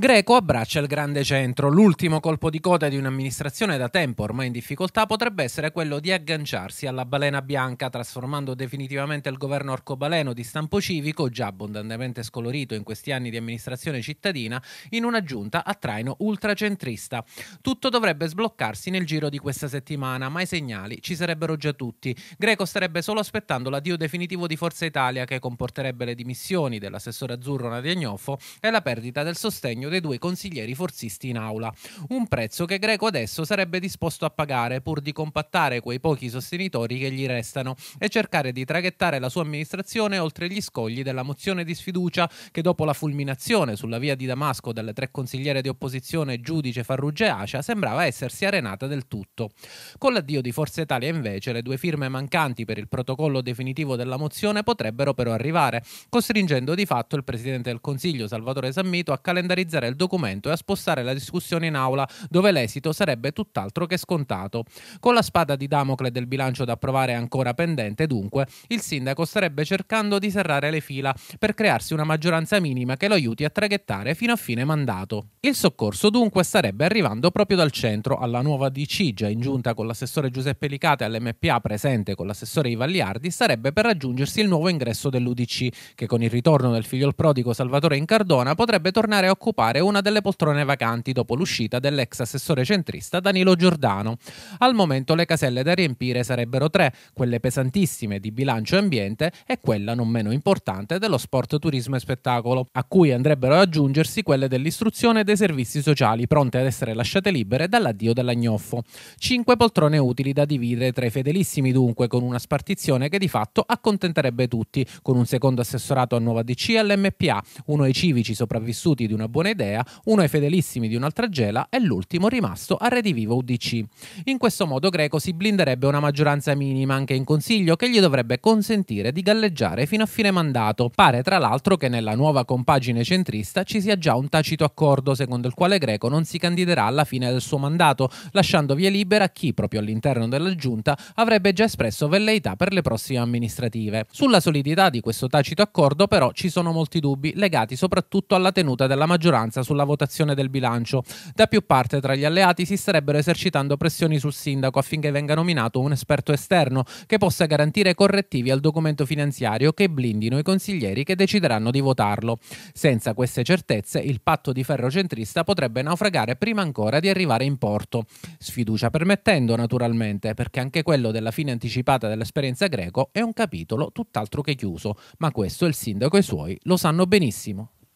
Greco abbraccia il grande centro. L'ultimo colpo di coda di un'amministrazione da tempo ormai in difficoltà potrebbe essere quello di agganciarsi alla balena bianca, trasformando definitivamente il governo arcobaleno di stampo civico, già abbondantemente scolorito in questi anni di amministrazione cittadina, in una giunta a traino ultracentrista. Tutto dovrebbe sbloccarsi nel giro di questa settimana, ma i segnali ci sarebbero già tutti. Greco starebbe solo aspettando l'addio definitivo di Forza Italia, che comporterebbe le dimissioni dell'assessore azzurro Nadia Gnoffo e la perdita del sostegno dei due consiglieri forzisti in aula. Un prezzo che Greco adesso sarebbe disposto a pagare pur di compattare quei pochi sostenitori che gli restano e cercare di traghettare la sua amministrazione oltre gli scogli della mozione di sfiducia che dopo la fulminazione sulla via di Damasco dalle tre consigliere di opposizione Giudice, Farrugia e sembrava essersi arenata del tutto. Con l'addio di Forza Italia invece le due firme mancanti per il protocollo definitivo della mozione potrebbero però arrivare, costringendo di fatto il Presidente del Consiglio Salvatore Sammito a calendarizzare analizzare il documento e a spostare la discussione in aula, dove l'esito sarebbe tutt'altro che scontato. Con la spada di Damocle del bilancio da approvare ancora pendente, dunque, il sindaco starebbe cercando di serrare le fila per crearsi una maggioranza minima che lo aiuti a traghettare fino a fine mandato. Il soccorso, dunque, starebbe arrivando proprio dal centro, alla nuova DC, già in giunta con l'assessore Giuseppe Licate all'MPA presente con l'assessore Ivalliardi, starebbe per raggiungersi il nuovo ingresso dell'UDC, che con il ritorno del figlio prodigo Salvatore in Cardona potrebbe tornare a occupare occupare una delle poltrone vacanti dopo l'uscita dell'ex assessore centrista Danilo Giordano. Al momento le caselle da riempire sarebbero tre, quelle pesantissime di bilancio e ambiente e quella non meno importante dello sport, turismo e spettacolo, a cui andrebbero ad aggiungersi quelle dell'istruzione e dei servizi sociali, pronte ad essere lasciate libere dall'addio dell'agnoffo. Cinque poltrone utili da dividere tra i fedelissimi dunque, con una spartizione che di fatto accontenterebbe tutti, con un secondo assessorato a nuova DC e all'MPA, uno ai civici sopravvissuti di una buona idea, uno ai fedelissimi di un'altra gela e l'ultimo rimasto a redivivo UDC. In questo modo Greco si blinderebbe una maggioranza minima anche in Consiglio che gli dovrebbe consentire di galleggiare fino a fine mandato. Pare tra l'altro che nella nuova compagine centrista ci sia già un tacito accordo secondo il quale Greco non si candiderà alla fine del suo mandato, lasciando via libera chi proprio all'interno della giunta avrebbe già espresso velleità per le prossime amministrative. Sulla solidità di questo tacito accordo però ci sono molti dubbi legati soprattutto alla tenuta della maggioranza maggioranza sulla votazione del bilancio. Da più parte tra gli alleati si starebbero esercitando pressioni sul sindaco affinché venga nominato un esperto esterno che possa garantire correttivi al documento finanziario che blindino i consiglieri che decideranno di votarlo. Senza queste certezze il patto di ferro centrista potrebbe naufragare prima ancora di arrivare in porto. Sfiducia permettendo, naturalmente, perché anche quello della fine anticipata dell'esperienza greco è un capitolo tutt'altro che chiuso, ma questo il sindaco e i suoi lo sanno benissimo.